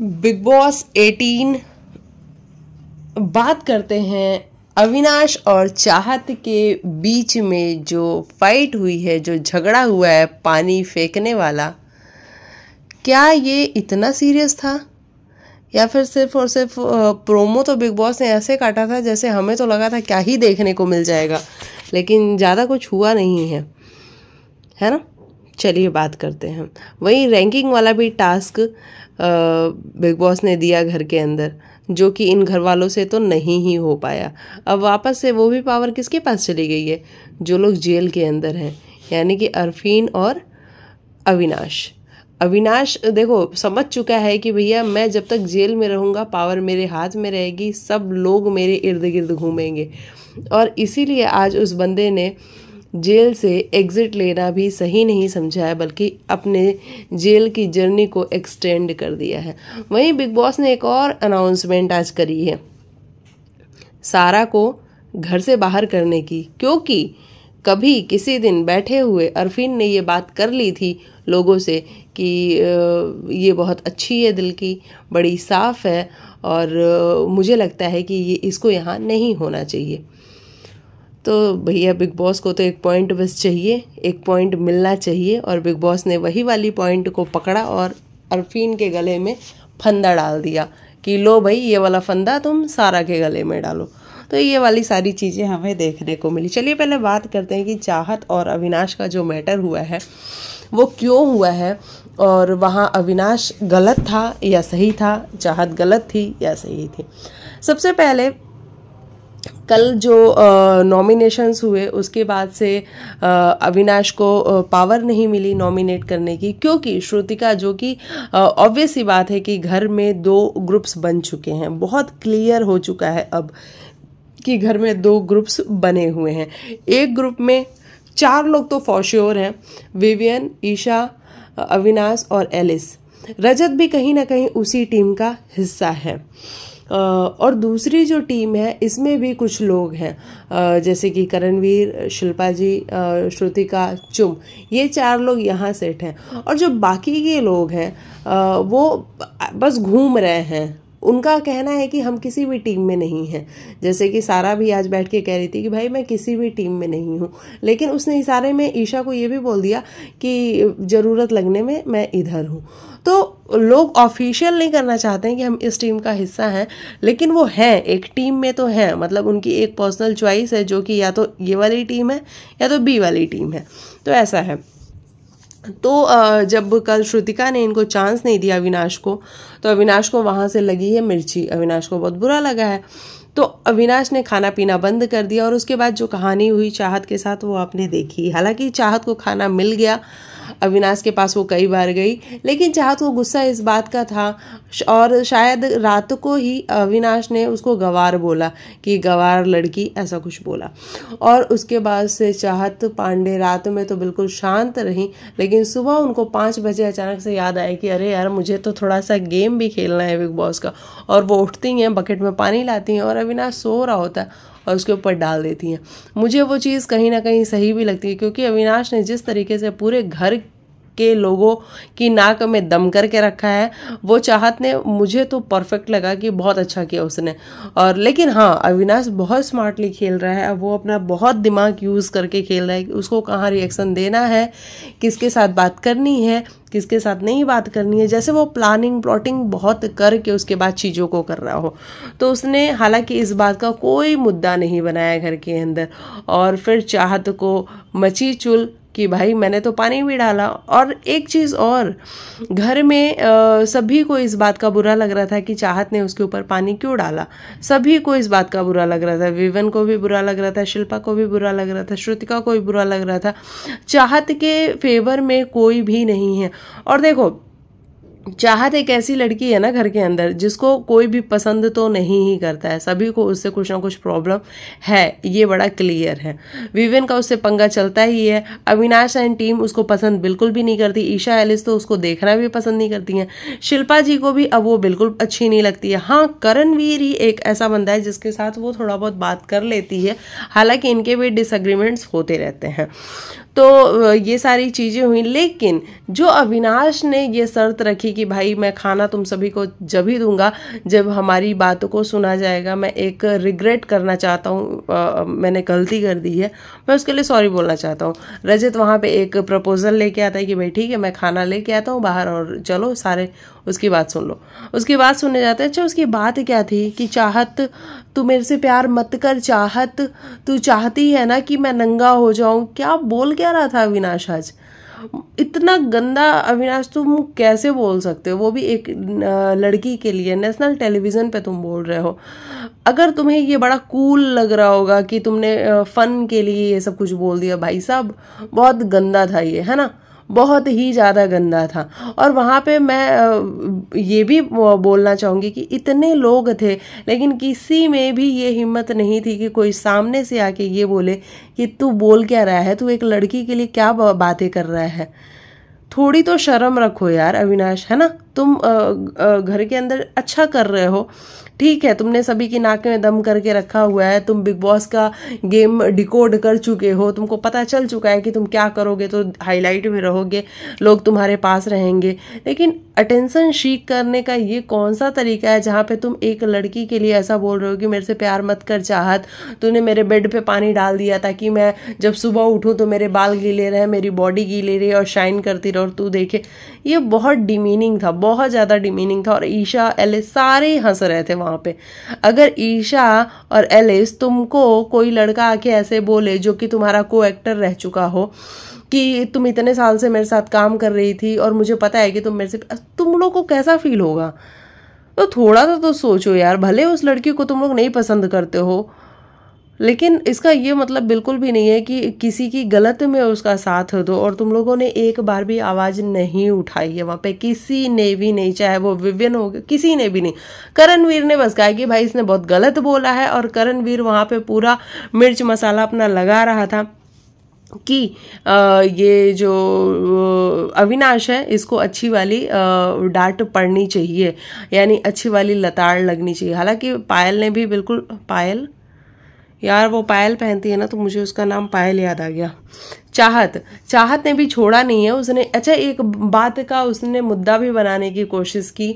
big boss 18 बात करते हैं अविनाश और चाहत के बीच में जो फाइट हुई है जो झगड़ा हुआ है पानी फेंकने वाला क्या ये इतना सीरियस था या फिर सिर्फ और सिर्फ प्रोमो तो बिग बॉस ने ऐसे काटा था जैसे हमें तो लगा था क्या ही देखने को मिल जाएगा लेकिन ज़्यादा कुछ हुआ नहीं है है ना चलिए बात करते हैं वही रैंकिंग वाला भी टास्क बिग बॉस ने दिया घर के अंदर जो कि इन घर वालों से तो नहीं ही हो पाया अब वापस से वो भी पावर किसके पास चली गई है जो लोग जेल के अंदर हैं यानी कि अरफीन और अविनाश अविनाश देखो समझ चुका है कि भैया मैं जब तक जेल में रहूँगा पावर मेरे हाथ में रहेगी सब लोग मेरे इर्द गिर्द घूमेंगे और इसीलिए आज उस बंदे ने जेल से एग्ज़िट लेना भी सही नहीं समझा है बल्कि अपने जेल की जर्नी को एक्सटेंड कर दिया है वहीं बिग बॉस ने एक और अनाउंसमेंट आज करी है सारा को घर से बाहर करने की क्योंकि कभी किसी दिन बैठे हुए अरफीन ने ये बात कर ली थी लोगों से कि ये बहुत अच्छी है दिल की बड़ी साफ़ है और मुझे लगता है कि ये इसको यहाँ नहीं होना चाहिए तो भैया बिग बॉस को तो एक पॉइंट बस चाहिए एक पॉइंट मिलना चाहिए और बिग बॉस ने वही वाली पॉइंट को पकड़ा और अरफीन के गले में फंदा डाल दिया कि लो भाई ये वाला फंदा तुम सारा के गले में डालो तो ये वाली सारी चीज़ें हमें देखने को मिली चलिए पहले बात करते हैं कि चाहत और अविनाश का जो मैटर हुआ है वो क्यों हुआ है और वहाँ अविनाश गलत था या सही था चाहत गलत थी या सही थी सबसे पहले कल जो नॉमिनेशंस हुए उसके बाद से अविनाश को पावर नहीं मिली नॉमिनेट करने की क्योंकि श्रुतिका जो कि ऑब्वियस ही बात है कि घर में दो ग्रुप्स बन चुके हैं बहुत क्लियर हो चुका है अब कि घर में दो ग्रुप्स बने हुए हैं एक ग्रुप में चार लोग तो फॉश्योर हैं विवियन ईशा अविनाश और एलिस रजत भी कहीं ना कहीं उसी टीम का हिस्सा है और दूसरी जो टीम है इसमें भी कुछ लोग हैं जैसे कि करणवीर शिल्पा जी श्रुतिका चुम ये चार लोग यहाँ सेट हैं और जो बाकी के लोग हैं वो बस घूम रहे हैं उनका कहना है कि हम किसी भी टीम में नहीं हैं जैसे कि सारा भी आज बैठ के कह रही थी कि भाई मैं किसी भी टीम में नहीं हूँ लेकिन उसने इशारे में ईशा को ये भी बोल दिया कि ज़रूरत लगने में मैं इधर हूँ तो लोग ऑफिशियल नहीं करना चाहते हैं कि हम इस टीम का हिस्सा हैं लेकिन वो हैं एक टीम में तो हैं मतलब उनकी एक पर्सनल चॉइस है जो कि या तो ये वाली टीम है या तो बी वाली टीम है तो ऐसा है तो जब कल श्रुतिका ने इनको चांस नहीं दिया अविनाश को तो अविनाश को वहाँ से लगी है मिर्ची अविनाश को बहुत बुरा लगा है तो अविनाश ने खाना पीना बंद कर दिया और उसके बाद जो कहानी हुई चाहत के साथ वो आपने देखी हालांकि चाहत को खाना मिल गया अविनाश के पास वो कई बार गई लेकिन चाहत को गुस्सा इस बात का था और शायद रात को ही अविनाश ने उसको गवार बोला कि गवार लड़की ऐसा कुछ बोला और उसके बाद से चाहत पांडे रात में तो बिल्कुल शांत रही लेकिन सुबह उनको पाँच बजे अचानक से याद आया कि अरे यार मुझे तो थोड़ा सा गेम भी खेलना है बिग बॉस का और वो उठती हैं बकेट में पानी लाती हैं और अविनाश सो रहा होता है और उसके ऊपर डाल देती हैं मुझे वो चीज़ कहीं ना कहीं सही भी लगती है क्योंकि अविनाश ने जिस तरीके से पूरे घर के लोगों की नाक में दम करके रखा है वो चाहत ने मुझे तो परफेक्ट लगा कि बहुत अच्छा किया उसने और लेकिन हाँ अविनाश बहुत स्मार्टली खेल रहा है वो अपना बहुत दिमाग यूज़ करके खेल रहा है कि उसको कहाँ रिएक्शन देना है किसके साथ बात करनी है किसके साथ नहीं बात करनी है जैसे वो प्लानिंग प्लॉटिंग बहुत करके उसके बाद चीज़ों को कर रहा हो तो उसने हालांकि इस बात का कोई मुद्दा नहीं बनाया घर के अंदर और फिर चाहत को मची चुल कि भाई मैंने तो पानी भी डाला और एक चीज़ और घर में सभी को इस बात का बुरा लग रहा था कि चाहत ने उसके ऊपर पानी क्यों डाला सभी को इस बात का बुरा लग रहा था विवन को भी बुरा लग रहा था शिल्पा को भी बुरा लग रहा था श्रुतिका को भी बुरा लग रहा था चाहत के फेवर में कोई भी नहीं है और देखो चाहत एक ऐसी लड़की है ना घर के अंदर जिसको कोई भी पसंद तो नहीं ही करता है सभी को उससे कुछ ना कुछ प्रॉब्लम है ये बड़ा क्लियर है विवेन का उससे पंगा चलता ही है अविनाश एंड टीम उसको पसंद बिल्कुल भी नहीं करती ईशा एलिस तो उसको देखना भी पसंद नहीं करती हैं शिल्पा जी को भी अब वो बिल्कुल अच्छी नहीं लगती है हाँ करणवीर ही एक ऐसा बंदा है जिसके साथ वो थोड़ा बहुत बात कर लेती है हालांकि इनके भी डिसग्रीमेंट्स होते रहते हैं तो ये सारी चीज़ें हुई लेकिन जो अविनाश ने ये शर्त रखी कि भाई मैं खाना तुम सभी को जब ही दूंगा जब हमारी बातों को सुना जाएगा मैं एक रिग्रेट करना चाहता हूँ मैंने गलती कर दी है मैं उसके लिए सॉरी बोलना चाहता हूँ रजत वहाँ पे एक प्रपोज़ल लेके आता है कि भाई ठीक है मैं खाना लेके आता हूँ बाहर और चलो सारे उसकी बात सुन लो उसकी बात सुनने जाते हैं अच्छा उसकी बात क्या थी कि चाहत तू मेरे से प्यार मत कर चाहत तू चाहती है ना कि मैं नंगा हो जाऊँ क्या बोल क्या क्या रहा था अविनाश आज इतना गंदा अविनाश तुम कैसे बोल सकते हो वो भी एक लड़की के लिए नेशनल टेलीविज़न पे तुम बोल रहे हो अगर तुम्हें ये बड़ा कूल लग रहा होगा कि तुमने फ़न के लिए ये सब कुछ बोल दिया भाई साहब बहुत गंदा था ये है ना बहुत ही ज़्यादा गंदा था और वहाँ पे मैं ये भी बोलना चाहूँगी कि इतने लोग थे लेकिन किसी में भी ये हिम्मत नहीं थी कि कोई सामने से आके ये बोले कि तू बोल क्या रहा है तू एक लड़की के लिए क्या बातें कर रहा है थोड़ी तो शर्म रखो यार अविनाश है ना तुम घर के अंदर अच्छा कर रहे हो ठीक है तुमने सभी की नाक में दम करके रखा हुआ है तुम बिग बॉस का गेम डिकोड कर चुके हो तुमको पता चल चुका है कि तुम क्या करोगे तो हाईलाइट में रहोगे लोग तुम्हारे पास रहेंगे लेकिन अटेंशन शीक करने का ये कौन सा तरीका है जहाँ पे तुम एक लड़की के लिए ऐसा बोल रहे हो कि मेरे से प्यार मत कर चाहत तूने मेरे बेड पे पानी डाल दिया ताकि मैं जब सुबह उठूँ तो मेरे बाल गीले रहे मेरी बॉडी गीले रहे और शाइन करती रहो और तू देखे ये बहुत डिमीनिंग था बहुत ज़्यादा डिमीनिंग था और ईशा एलिस सारे हंस रहे थे वहाँ पे अगर ईशा और एलिस तुमको कोई लड़का आके ऐसे बोले जो कि तुम्हारा को एक्टर रह चुका हो कि तुम इतने साल से मेरे साथ काम कर रही थी और मुझे पता है कि तुम मेरे से तुम लोग को कैसा फील होगा तो थोड़ा सा तो सोचो यार भले उस लड़की को तुम लोग नहीं पसंद करते हो लेकिन इसका ये मतलब बिल्कुल भी नहीं है कि किसी की गलत में उसका साथ दो और तुम लोगों ने एक बार भी आवाज़ नहीं उठाई है वहाँ पे किसी ने भी नहीं चाहे वो विवियन हो किसी ने भी नहीं करणवीर ने बस कहा कि भाई इसने बहुत गलत बोला है और करणवीर वहाँ पे पूरा मिर्च मसाला अपना लगा रहा था कि ये जो अविनाश है इसको अच्छी वाली डांट पड़नी चाहिए यानी अच्छी वाली लताड़ लगनी चाहिए हालांकि पायल ने भी बिल्कुल पायल यार वो पायल पहनती है ना तो मुझे उसका नाम पायल याद आ गया चाहत चाहत ने भी छोड़ा नहीं है उसने अच्छा एक बात का उसने मुद्दा भी बनाने की कोशिश की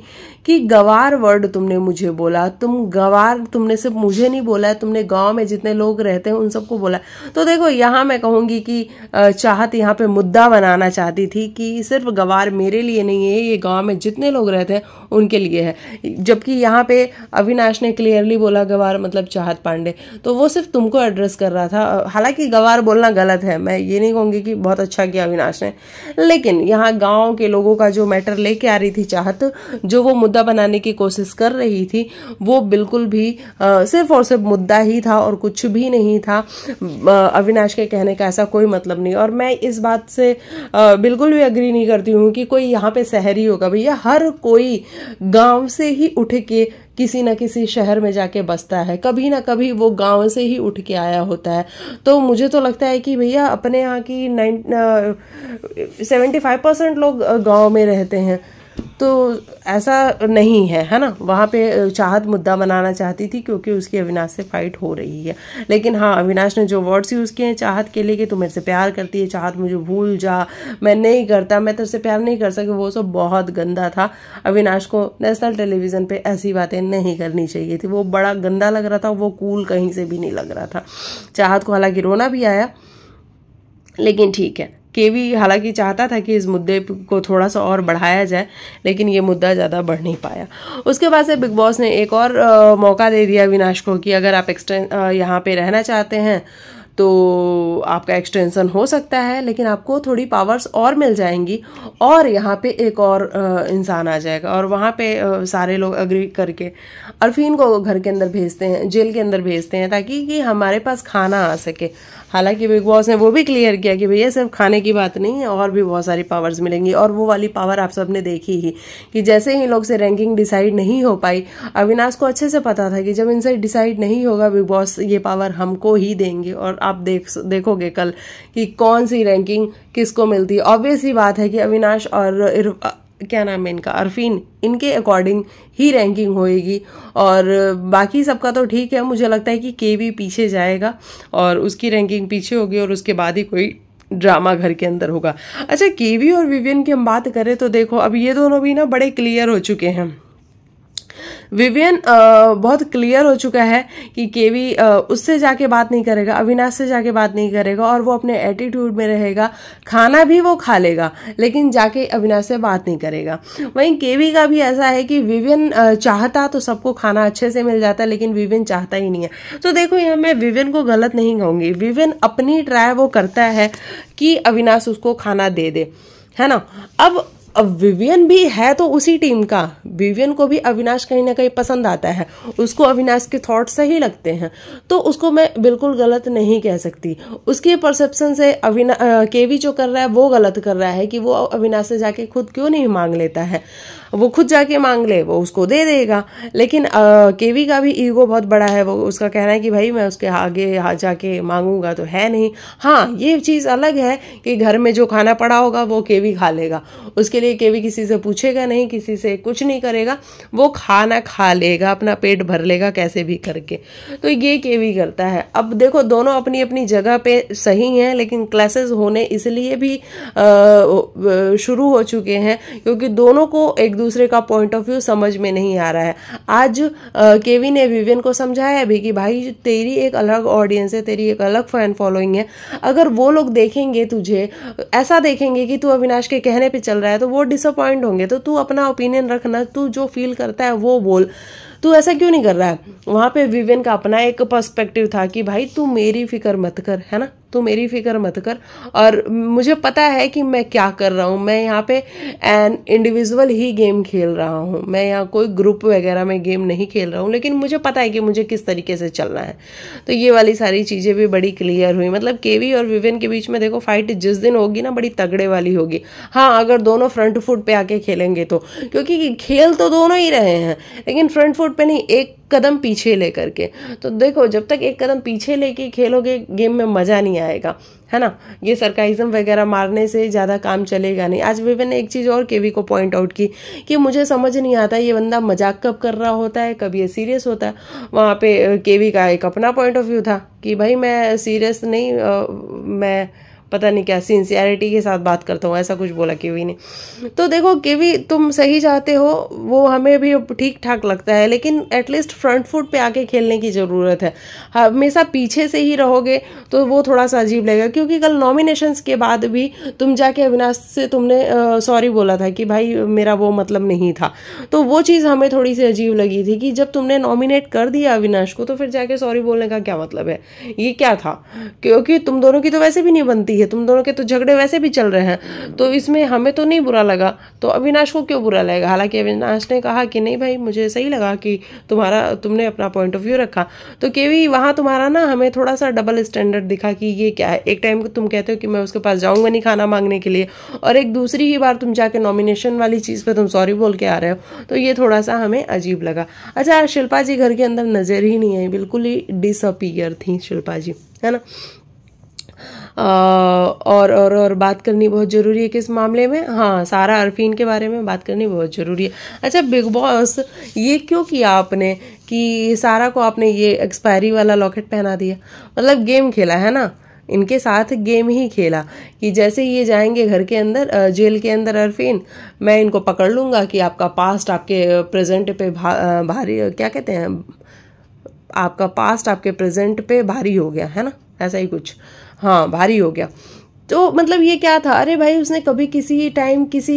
कि गवार वर्ड तुमने मुझे बोला तुम गवार तुमने सिर्फ मुझे नहीं बोला है तुमने गांव में जितने लोग रहते हैं उन सबको बोला तो देखो यहाँ मैं कहूँगी कि चाहत यहाँ पे मुद्दा बनाना चाहती थी कि सिर्फ गवार मेरे लिए नहीं है ये गाँव में जितने लोग रहते हैं उनके लिए है जबकि यहाँ पे अविनाश ने क्लियरली बोला गवार मतलब चाहत पांडे तो वो सिर्फ तुमको एड्रेस कर रहा था हालांकि गवार बोलना गलत है मैं ये नहीं नहीं कहूँगी कि बहुत अच्छा किया अविनाश ने लेकिन यहाँ गाँव के लोगों का जो मैटर लेके आ रही थी चाहत जो वो मुद्दा बनाने की कोशिश कर रही थी वो बिल्कुल भी आ, सिर्फ और सिर्फ मुद्दा ही था और कुछ भी नहीं था अविनाश के कहने का ऐसा कोई मतलब नहीं और मैं इस बात से आ, बिल्कुल भी अग्री नहीं करती हूँ कि कोई यहाँ पे शहरी होगा भैया हर कोई गाँव से ही उठ के किसी न किसी शहर में जाके बसता है कभी ना कभी वो गांव से ही उठ के आया होता है तो मुझे तो लगता है कि भैया अपने यहाँ की नाइन सेवेंटी फाइव परसेंट लोग गाँव में रहते हैं तो ऐसा नहीं है है ना वहाँ पे चाहत मुद्दा बनाना चाहती थी क्योंकि उसकी अविनाश से फाइट हो रही है लेकिन हाँ अविनाश ने जो वर्ड्स यूज़ किए हैं चाहत के लिए कि तू मेरे से प्यार करती है चाहत मुझे भूल जा मैं नहीं करता मैं तेरे से प्यार नहीं कर सकती वो सब बहुत गंदा था अविनाश को नेशनल टेलीविज़न पर ऐसी बातें नहीं करनी चाहिए थी वो बड़ा गंदा लग रहा था वो कूल कहीं से भी नहीं लग रहा था चाहत को हालांकि रोना भी आया लेकिन ठीक है केवी हालांकि चाहता था कि इस मुद्दे को थोड़ा सा और बढ़ाया जाए लेकिन ये मुद्दा ज़्यादा बढ़ नहीं पाया उसके बाद से बिग बॉस ने एक और आ, मौका दे दिया अविनाश को कि अगर आप एक्सटें यहाँ पे रहना चाहते हैं तो आपका एक्सटेंशन हो सकता है लेकिन आपको थोड़ी पावर्स और मिल जाएंगी और यहाँ पे एक और इंसान आ जाएगा और वहाँ पे सारे लोग अग्री करके अरफीन को घर के अंदर भेजते हैं जेल के अंदर भेजते हैं ताकि कि हमारे पास खाना आ सके हालांकि बिग बॉस ने वो भी क्लियर किया कि भैया सिर्फ खाने की बात नहीं है और भी बहुत सारी पावर्स मिलेंगी और वो वाली पावर आप सबने देखी ही कि जैसे ही लोग से रैंकिंग डिसाइड नहीं हो पाई अविनाश को अच्छे से पता था कि जब इनसे डिसाइड नहीं होगा बिग बॉस ये पावर हमको ही देंगे और आप देख देखोगे कल कि कौन सी रैंकिंग किसको मिलती है ऑब्वियस ही बात है कि अविनाश और क्या नाम है इनका अरफीन इनके अकॉर्डिंग ही रैंकिंग होएगी और बाकी सबका तो ठीक है मुझे लगता है कि के भी पीछे जाएगा और उसकी रैंकिंग पीछे होगी और उसके बाद ही कोई ड्रामा घर के अंदर होगा अच्छा केवी और विवियन की हम बात करें तो देखो अब ये दोनों भी ना बड़े क्लियर हो चुके हैं विवियन बहुत क्लियर हो चुका है कि केवी उससे जाके बात नहीं करेगा अविनाश से जाके बात नहीं करेगा और वो अपने एटीट्यूड में रहेगा खाना भी वो खा लेगा लेकिन जाके अविनाश से बात नहीं करेगा वहीं केवी का भी ऐसा है कि विवियन चाहता तो सबको खाना अच्छे से मिल जाता लेकिन विवियन चाहता ही नहीं है तो देखो यहाँ मैं विवियन को गलत नहीं कहूँगी विवियन अपनी ट्राई वो करता है कि अविनाश उसको खाना दे दे है ना अब अब विवियन भी है तो उसी टीम का विवियन को भी अविनाश कहीं ना कहीं पसंद आता है उसको अविनाश के थॉट सही लगते हैं तो उसको मैं बिल्कुल गलत नहीं कह सकती उसके परसेप्शन से अविना केवी जो कर रहा है वो गलत कर रहा है कि वो अविनाश से जाके खुद क्यों नहीं मांग लेता है वो खुद जाके मांग ले वो उसको दे देगा लेकिन केवी का भी ईगो बहुत बड़ा है वो उसका कहना है कि भाई मैं उसके आगे हाँ जाके मांगूंगा तो है नहीं हाँ ये चीज़ अलग है कि घर में जो खाना पड़ा होगा वो केवी खा लेगा उसके लिए केवी किसी से पूछेगा नहीं किसी से कुछ नहीं करेगा वो खाना खा लेगा अपना पेट भर लेगा कैसे भी करके तो ये केवी करता है अब देखो दोनों अपनी अपनी जगह पे सही हैं लेकिन क्लासेस होने इसलिए भी शुरू हो चुके हैं क्योंकि दोनों को एक दूसरे का पॉइंट ऑफ व्यू समझ में नहीं आ रहा है आज केवी ने विवियन को समझाया भी कि भाई तेरी एक अलग ऑडियंस है तेरी एक अलग फैन फॉलोइंग है अगर वो लोग देखेंगे तुझे ऐसा देखेंगे कि तू अविनाश के कहने पर चल रहा है तो वो डिसअपॉइंट होंगे तो तू अपना ओपिनियन रखना तू जो फील करता है वो बोल तू ऐसा क्यों नहीं कर रहा है वहाँ पे विवेन का अपना एक पर्सपेक्टिव था कि भाई तू मेरी फिक्र मत कर है ना तो मेरी फिक्र मत कर और मुझे पता है कि मैं क्या कर रहा हूँ मैं यहाँ पे एन इंडिविजुअल ही गेम खेल रहा हूँ मैं यहाँ कोई ग्रुप वगैरह में गेम नहीं खेल रहा हूँ लेकिन मुझे पता है कि मुझे किस तरीके से चलना है तो ये वाली सारी चीज़ें भी बड़ी क्लियर हुई मतलब केवी और विवेन के बीच में देखो फाइट जिस दिन होगी ना बड़ी तगड़े वाली होगी हाँ अगर दोनों फ्रंट फुट पर आके खेलेंगे तो क्योंकि खेल तो दोनों ही रहे हैं लेकिन फ्रंट फुट पर नहीं एक कदम पीछे ले करके तो देखो जब तक एक कदम पीछे लेके खेलोगे गेम में मज़ा नहीं आएगा है ना ये सरकाइज़म वगैरह मारने से ज़्यादा काम चलेगा नहीं आज विवेन ने एक चीज़ और केवी को पॉइंट आउट की कि मुझे समझ नहीं आता ये बंदा मजाक कब कर रहा होता है कब ये सीरियस होता है वहाँ पे केवी का एक अपना पॉइंट ऑफ व्यू था कि भाई मैं सीरियस नहीं आ, मैं पता नहीं क्या सिंसियरिटी के साथ बात करता हूँ ऐसा कुछ बोला केवी ने तो देखो केवी तुम सही चाहते हो वो हमें भी ठीक ठाक लगता है लेकिन एटलीस्ट फ्रंट फुट पे आके खेलने की ज़रूरत है हमेशा पीछे से ही रहोगे तो वो थोड़ा सा अजीब लगेगा क्योंकि कल नॉमिनेशंस के बाद भी तुम जाके अविनाश से तुमने सॉरी बोला था कि भाई मेरा वो मतलब नहीं था तो वो चीज़ हमें थोड़ी सी अजीब लगी थी कि जब तुमने नॉमिनेट कर दिया अविनाश को तो फिर जाके सॉरी बोलने का क्या मतलब है ये क्या था क्योंकि तुम दोनों की तो वैसे भी नहीं बनती है है तुम दोनों के तो झगड़े वैसे भी चल रहे हैं तो इसमें हमें तो नहीं बुरा लगा तो अविनाश को क्यों बुरा लगेगा हालांकि अविनाश ने कहा कि नहीं भाई मुझे सही लगा कि तुम्हारा तुमने अपना पॉइंट ऑफ व्यू रखा तो केवी वहाँ तुम्हारा ना हमें थोड़ा सा डबल स्टैंडर्ड दिखा कि ये क्या है एक टाइम तुम कहते हो कि मैं उसके पास जाऊँगा नहीं खाना मांगने के लिए और एक दूसरी ही बार तुम जाके नॉमिनेशन वाली चीज़ पर तुम सॉरी बोल के आ रहे हो तो ये थोड़ा सा हमें अजीब लगा अच्छा शिल्पा जी घर के अंदर नज़र ही नहीं आई बिल्कुल ही डिसअपियर थी शिल्पा जी है ना और और और बात करनी बहुत ज़रूरी है किस मामले में हाँ सारा अरफीन के बारे में बात करनी बहुत ज़रूरी है अच्छा बिग बॉस ये क्यों किया आपने कि सारा को आपने ये एक्सपायरी वाला लॉकेट पहना दिया मतलब गेम खेला है ना इनके साथ गेम ही खेला कि जैसे ये जाएंगे घर के अंदर जेल के अंदर अरफीन मैं इनको पकड़ लूँगा कि आपका पास्ट आपके प्रेजेंट पे भा, भारी क्या कहते हैं आपका पास्ट आपके प्रेजेंट पे भारी हो गया है ना ऐसा ही कुछ हाँ भारी हो गया तो मतलब ये क्या था अरे भाई उसने कभी किसी टाइम किसी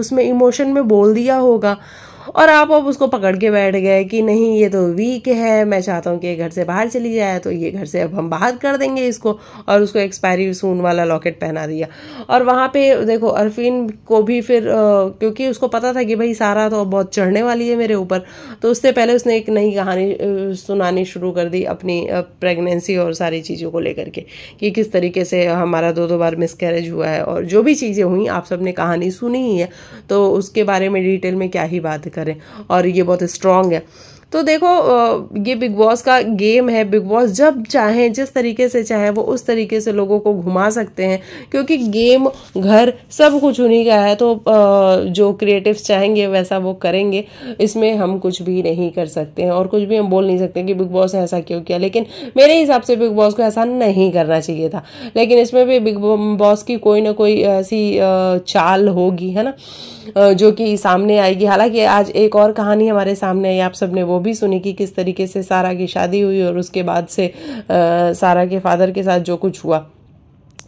उसमें इमोशन में बोल दिया होगा और आप अब उसको पकड़ के बैठ गए कि नहीं ये तो वीक है मैं चाहता हूँ कि ये घर से बाहर चली जाए तो ये घर से अब हम बाहर कर देंगे इसको और उसको एक्सपायरी सून वाला लॉकेट पहना दिया और वहाँ पे देखो अरफीन को भी फिर आ, क्योंकि उसको पता था कि भाई सारा तो बहुत चढ़ने वाली है मेरे ऊपर तो उससे पहले उसने एक नई कहानी सुनानी शुरू कर दी अपनी प्रेगनेंसी और सारी चीज़ों को लेकर के कि किस तरीके से हमारा दो दो बार मिसकैरेज हुआ है और जो भी चीज़ें हुई आप सबने कहानी सुनी ही है तो उसके बारे में डिटेल में क्या ही बात करें और ये बहुत स्ट्रॉन्ग है तो देखो ये बिग बॉस का गेम है बिग बॉस जब चाहें जिस तरीके से चाहें वो उस तरीके से लोगों को घुमा सकते हैं क्योंकि गेम घर सब कुछ उन्हीं का है तो जो क्रिएटिव्स चाहेंगे वैसा वो करेंगे इसमें हम कुछ भी नहीं कर सकते हैं और कुछ भी हम बोल नहीं सकते कि बिग बॉस ने ऐसा क्यों किया लेकिन मेरे हिसाब से बिग बॉस को ऐसा नहीं करना चाहिए था लेकिन इसमें भी बिग बॉस की कोई ना कोई ऐसी चाल होगी है ना जो कि सामने आएगी हालांकि आज एक और कहानी हमारे सामने आई आप सबने वो भी सुनी कि किस तरीके से सारा की शादी हुई और उसके बाद से सारा के फादर के साथ जो कुछ हुआ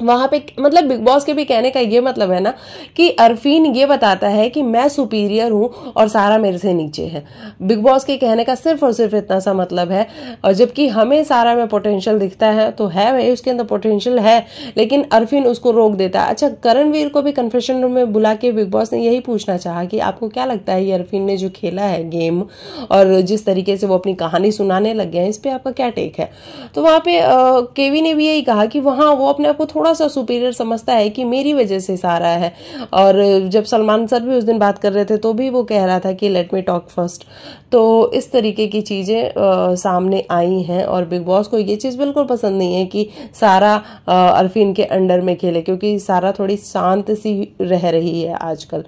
वहाँ पे मतलब बिग बॉस के भी कहने का ये मतलब है ना कि अरफीन ये बताता है कि मैं सुपीरियर हूँ और सारा मेरे से नीचे है बिग बॉस के कहने का सिर्फ और सिर्फ इतना सा मतलब है और जबकि हमें सारा में पोटेंशियल दिखता है तो है भाई उसके अंदर पोटेंशियल है लेकिन अरफीन उसको रोक देता है अच्छा करणवीर को भी कन्फेशन रूम में बुला के बिग बॉस ने यही पूछना चाहा कि आपको क्या लगता है ये अरफीन ने जो खेला है गेम और जिस तरीके से वो अपनी कहानी सुनाने लग गए हैं इस पर आपका क्या टेक है तो वहाँ पे केवी ने भी यही कहा कि वहाँ वो अपने आप को थोड़ा थोड़ा सा सुपीरियर समझता है कि मेरी वजह से सारा है और जब सलमान सर भी उस दिन बात कर रहे थे तो भी वो कह रहा था कि लेट मी टॉक फर्स्ट तो इस तरीके की चीज़ें सामने आई हैं और बिग बॉस को ये चीज़ बिल्कुल पसंद नहीं है कि सारा अरफीन के अंडर में खेले क्योंकि सारा थोड़ी शांत सी रह रही है आजकल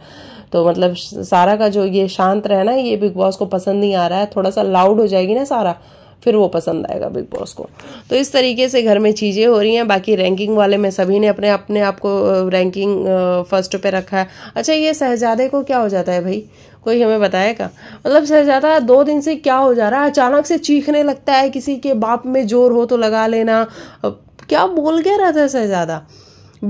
तो मतलब सारा का जो ये शांत रहना ये बिग बॉस को पसंद नहीं आ रहा है थोड़ा सा लाउड हो जाएगी ना सारा फिर वो पसंद आएगा बिग बॉस को तो इस तरीके से घर में चीज़ें हो रही हैं बाकी रैंकिंग वाले में सभी ने अपने अपने आप को रैंकिंग फर्स्ट पे रखा है अच्छा ये शहजादे को क्या हो जाता है भाई कोई हमें बताएगा मतलब शहजादा दो दिन से क्या हो जा रहा है अचानक से चीखने लगता है किसी के बाप में जोर हो तो लगा लेना क्या बोल क्या रहा था शहजादा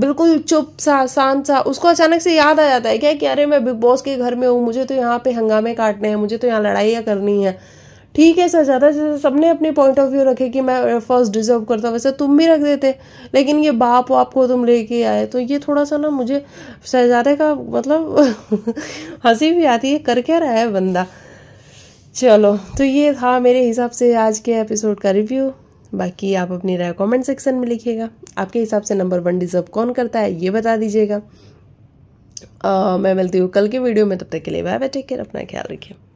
बिल्कुल चुप सा शांत सा उसको अचानक से याद आ जाता है क्या कि अरे मैं बिग बॉस के घर में हूँ मुझे तो यहाँ पे हंगामे काटने हैं मुझे तो यहाँ लड़ाइयाँ करनी है ठीक है सर ज़्यादा से सबने अपने पॉइंट ऑफ व्यू रखे कि मैं फर्स्ट uh, डिजर्व करता हूँ वैसे तुम भी रख देते लेकिन ये बाप वाप को तुम लेके आए तो ये थोड़ा सा ना मुझे शहजादे का मतलब हंसी भी आती है कर क्या रहा है बंदा चलो तो ये था मेरे हिसाब से आज के एपिसोड का रिव्यू बाकी आप अपनी राय कमेंट सेक्शन में लिखिएगा आपके हिसाब से नंबर वन डिजर्व कौन करता है ये बता दीजिएगा मैं मिलती हूँ कल के वीडियो में तब तक के लिए बाय बाय टेक केयर अपना ख्याल रखिए